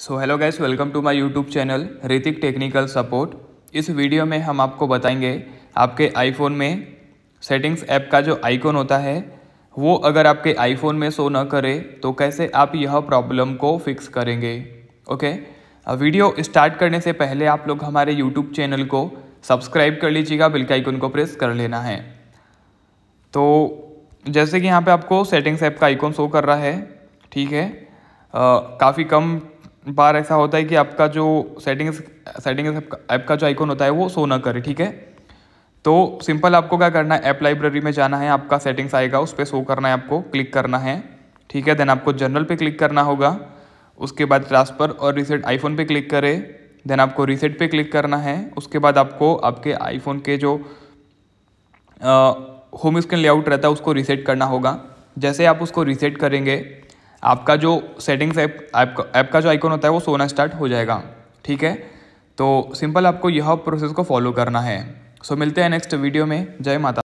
so hello guys welcome to my YouTube channel Hritik technical support इस video में हम आपको बताएंगे आपके आईफोन में सेटिंग्स ऐप का जो आइकॉन होता है वो अगर आपके आईफोन में शो न करे तो कैसे आप यह प्रॉब्लम को फिक्स करेंगे ओके वीडियो स्टार्ट करने से पहले आप लोग हमारे यूट्यूब चैनल को सब्सक्राइब कर लीजिएगा बिल के आइकन को प्रेस कर लेना है तो जैसे कि यहाँ पे आपको सेटिंग्स ऐप का आइकॉन शो कर रहा है ठीक है काफ़ी कम बार ऐसा होता है कि आपका जो सेटिंग्स सेटिंग्स ऐप का जो आइकॉन होता है वो सो ना करे ठीक है तो सिंपल आपको क्या करना है ऐप लाइब्रेरी में जाना है आपका सेटिंग्स आएगा उस पर सो करना है आपको क्लिक करना है ठीक है देन आपको जनरल पे क्लिक करना होगा उसके बाद ट्रांसफ़र और रीसेट आईफोन पे क्लिक करें देन आपको रीसेट पे क्लिक करना है उसके बाद आपको आपके आईफोन के जो होम स्क्रीन लेआउट रहता है उसको रीसेट करना होगा जैसे आप उसको रीसेट करेंगे आपका जो सेटिंग्स ऐप ऐप का ऐप का जो आइकॉन होता है वो सोना स्टार्ट हो जाएगा ठीक है तो सिंपल आपको यह प्रोसेस को फॉलो करना है सो मिलते हैं नेक्स्ट वीडियो में जय माता